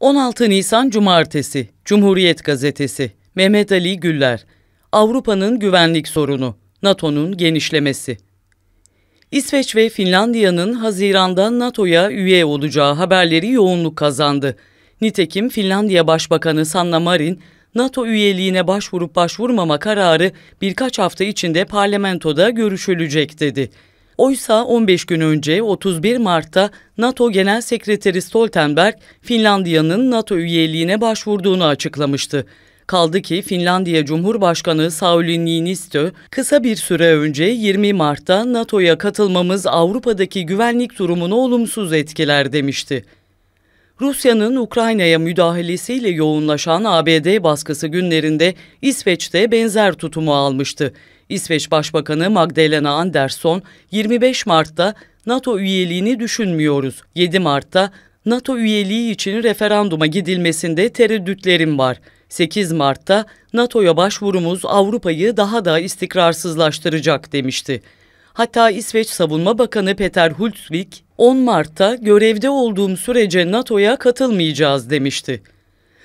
16 Nisan Cumartesi, Cumhuriyet Gazetesi, Mehmet Ali Güller, Avrupa'nın güvenlik sorunu, NATO'nun genişlemesi. İsveç ve Finlandiya'nın Haziran'da NATO'ya üye olacağı haberleri yoğunluk kazandı. Nitekim Finlandiya Başbakanı Sanna Marin, NATO üyeliğine başvurup başvurmama kararı birkaç hafta içinde parlamentoda görüşülecek dedi. Oysa 15 gün önce 31 Mart'ta NATO Genel Sekreteri Stoltenberg Finlandiya'nın NATO üyeliğine başvurduğunu açıklamıştı. Kaldı ki Finlandiya Cumhurbaşkanı Sauli Niinistö kısa bir süre önce 20 Mart'ta NATO'ya katılmamız Avrupa'daki güvenlik durumunu olumsuz etkiler demişti. Rusya'nın Ukrayna'ya müdahalesiyle yoğunlaşan ABD baskısı günlerinde İsveç'te benzer tutumu almıştı. İsveç Başbakanı Magdalena Andersson 25 Mart'ta NATO üyeliğini düşünmüyoruz. 7 Mart'ta NATO üyeliği için referanduma gidilmesinde tereddütlerim var. 8 Mart'ta NATO'ya başvurumuz Avrupa'yı daha da istikrarsızlaştıracak demişti. Hatta İsveç Savunma Bakanı Peter Hultvik 10 Mart'ta görevde olduğum sürece NATO'ya katılmayacağız demişti.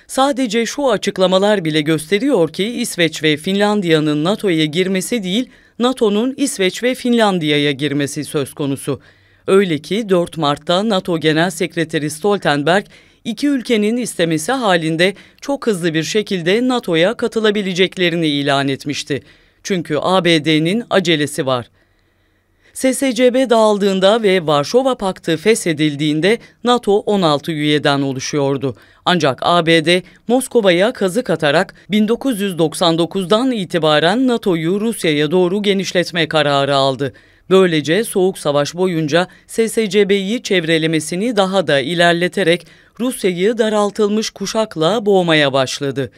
Sadece şu açıklamalar bile gösteriyor ki İsveç ve Finlandiya'nın NATO'ya girmesi değil, NATO'nun İsveç ve Finlandiya'ya girmesi söz konusu. Öyle ki 4 Mart'ta NATO Genel Sekreteri Stoltenberg iki ülkenin istemesi halinde çok hızlı bir şekilde NATO'ya katılabileceklerini ilan etmişti. Çünkü ABD'nin acelesi var. SSCB dağıldığında ve Varşova Paktı feshedildiğinde NATO 16 üyeden oluşuyordu. Ancak ABD Moskova'ya kazık atarak 1999'dan itibaren NATO'yu Rusya'ya doğru genişletme kararı aldı. Böylece Soğuk Savaş boyunca SSCB'yi çevrelemesini daha da ilerleterek Rusya'yı daraltılmış kuşakla boğmaya başladı.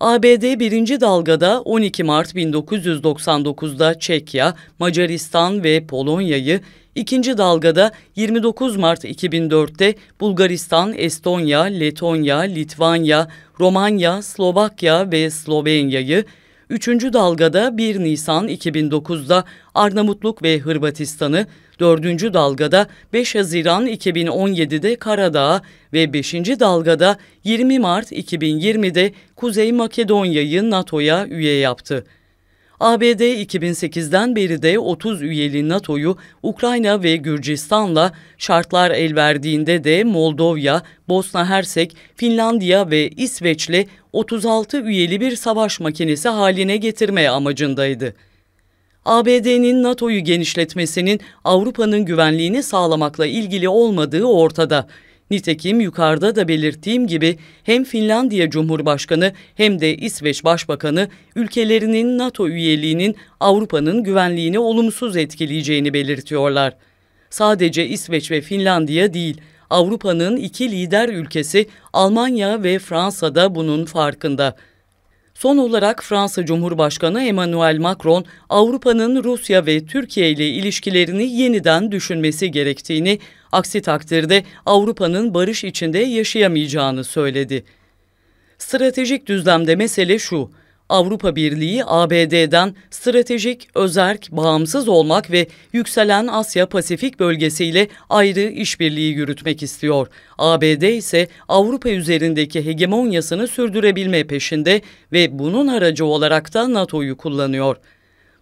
ABD birinci dalgada 12 Mart 1999'da Çekya, Macaristan ve Polonya'yı, ikinci dalgada 29 Mart 2004'te Bulgaristan, Estonya, Letonya, Litvanya, Romanya, Slovakya ve Slovenya'yı, Üçüncü dalgada 1 Nisan 2009'da Arnavutluk ve Hırvatistan'ı, dördüncü dalgada 5 Haziran 2017'de Karadağ ve beşinci dalgada 20 Mart 2020'de Kuzey Makedonya'yı NATO'ya üye yaptı. ABD 2008'den beri de 30 üyeli NATO'yu Ukrayna ve Gürcistan'la şartlar el verdiğinde de Moldova, Bosna Hersek, Finlandiya ve İsveç'le 36 üyeli bir savaş makinesi haline getirmeye amacındaydı. ABD'nin NATO'yu genişletmesinin Avrupa'nın güvenliğini sağlamakla ilgili olmadığı ortada. Nitekim yukarıda da belirttiğim gibi hem Finlandiya Cumhurbaşkanı hem de İsveç Başbakanı ülkelerinin NATO üyeliğinin Avrupa'nın güvenliğini olumsuz etkileyeceğini belirtiyorlar. Sadece İsveç ve Finlandiya değil, Avrupa'nın iki lider ülkesi Almanya ve Fransa da bunun farkında. Son olarak Fransa Cumhurbaşkanı Emmanuel Macron, Avrupa'nın Rusya ve Türkiye ile ilişkilerini yeniden düşünmesi gerektiğini, aksi takdirde Avrupa'nın barış içinde yaşayamayacağını söyledi. Stratejik düzlemde mesele şu, Avrupa Birliği ABD'den stratejik, özerk, bağımsız olmak ve yükselen Asya Pasifik bölgesiyle ayrı işbirliği yürütmek istiyor. ABD ise Avrupa üzerindeki hegemonyasını sürdürebilme peşinde ve bunun aracı olarak da NATO'yu kullanıyor.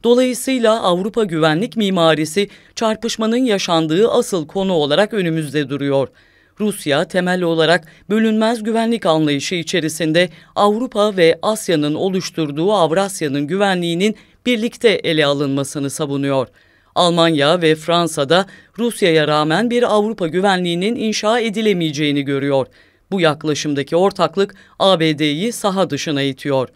Dolayısıyla Avrupa güvenlik mimarisi çarpışmanın yaşandığı asıl konu olarak önümüzde duruyor. Rusya temel olarak bölünmez güvenlik anlayışı içerisinde Avrupa ve Asya'nın oluşturduğu Avrasya'nın güvenliğinin birlikte ele alınmasını savunuyor. Almanya ve Fransa da Rusya'ya rağmen bir Avrupa güvenliğinin inşa edilemeyeceğini görüyor. Bu yaklaşımdaki ortaklık ABD'yi saha dışına itiyor.''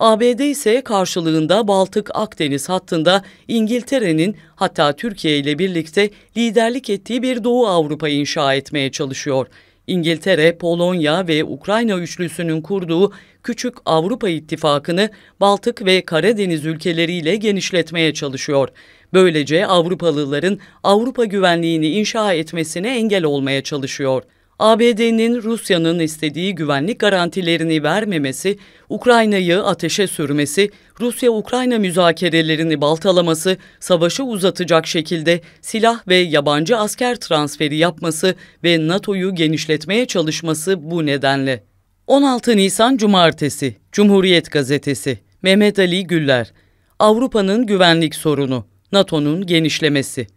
ABD ise karşılığında Baltık-Akdeniz hattında İngiltere'nin hatta Türkiye ile birlikte liderlik ettiği bir Doğu Avrupa inşa etmeye çalışıyor. İngiltere, Polonya ve Ukrayna üçlüsünün kurduğu Küçük Avrupa İttifakı'nı Baltık ve Karadeniz ülkeleriyle genişletmeye çalışıyor. Böylece Avrupalıların Avrupa güvenliğini inşa etmesine engel olmaya çalışıyor. ABD'nin Rusya'nın istediği güvenlik garantilerini vermemesi, Ukrayna'yı ateşe sürmesi, Rusya-Ukrayna müzakerelerini baltalaması, savaşı uzatacak şekilde silah ve yabancı asker transferi yapması ve NATO'yu genişletmeye çalışması bu nedenle. 16 Nisan Cumartesi, Cumhuriyet Gazetesi, Mehmet Ali Güller, Avrupa'nın güvenlik sorunu, NATO'nun genişlemesi.